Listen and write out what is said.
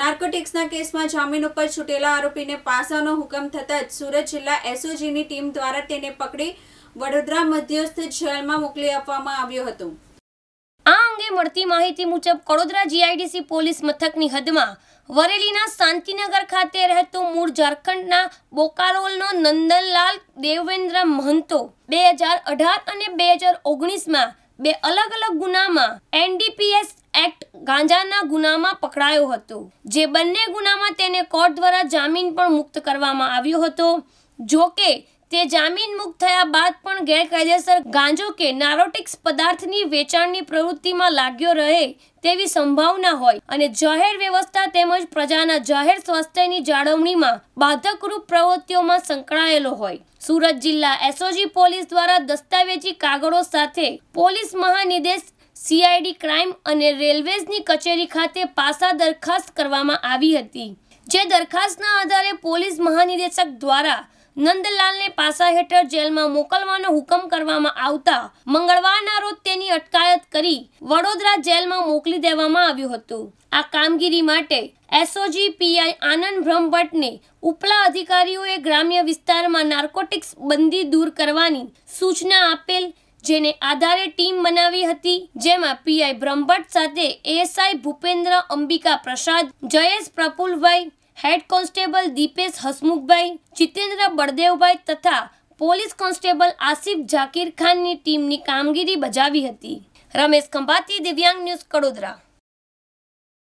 નાર્કોટિક્સના કેસમાં જામીન ઉપર છૂટેલા આરોપીને પાસાનો હુકમ થતાં જ સુરત જિલ્લા એસઓજીની ટીમ દ્વારા તેને પકડી વડોદરા મધ્યસ્થ જેલમાં મોકલી આપવામાં આવ્યો હતો આ અંગે મળતી માહિતી મુજબ કડોદરા જીઆઈડીસી પોલીસ મથકની હદમાં વરેલીના શાંતિનગર ખાતે રહેતો મૂળ ઝારખંડના બોકારોલનો નંદનલાલ દેવેન્દ્ર મહંતો બે હજાર અઢાર અને બે હજાર ઓગણીસમાં બે અલગ અલગ ગુનામાં એનડીપીએસ એક્ટ ગાંજાના ગુનામાં પકડાયો હતો જે બંને ગુનામાં તેને કોર્ટ દ્વારા જામીન પણ મુક્ત કરવામાં આવ્યો હતો જોકે તે જામીન મુક્ત થયા બાદ પણ ગેરકાયદેસર ગાંજો કે નારોટિક્સ પદાર્થની વેચાણની પ્રવૃત્તિમાં લાગ્યો રહે તેવી સંભાવના હોય અને જાહેર વ્યવસ્થા તેમજ પ્રજાના જાહેર સ્વાસ્થ્યની જાળવણીમાં બાધકરૂપ પ્રવૃત્તિઓમાં સંકળાયેલો હોય સુરત જિલ્લા એસઓજી પોલીસ દ્વારા દસ્તાવેજી કાગળો સાથે પોલીસ મહાનિદેશ સીઆઈડી ક્રાઇમ અને રેલવેઝની કચેરી ખાતે પાસા દરખાસ્ત કરવામાં આવી હતી જે દરખાસ્તના આધારે પોલીસ મહાનિદેશક દ્વારા નંદલાલને પાસા હેઠળ જેલમાં મોકલવાનો હુકમ કરવામાં આવતા મંગળવારના રોજ તેની અટકાયત કરી વડોદરા જેલમાં મોકલી દેવામાં આવ્યું હતું આ કામગીરી માટે એસઓજી પીઆઈ આનંદ બ્રહ્મભટ્ટને ઉપલા અધિકારીઓએ ગ્રામ્ય વિસ્તારમાં નાર્કોટિક્સ બંદી દૂર કરવાની સૂચના આપેલ જેને આધારે ટીમ બનાવી હતી જેમાં પીઆઈ બ્રહ્મભટ્ટ સાથે ASI Bhupendra Ambika Prasad Jayesh Prafulbhai head constable Dipesh Hasmukhbhai Jitendra Baldevbhai તથા પોલીસ કોન્સ્ટેબલ આસિફ ઝાકીર ખાનની ટીમની કામગીરી બજાવી હતી રમેશ ખંભાતી દિવ્યાંગ ન્યૂઝ કડોદરા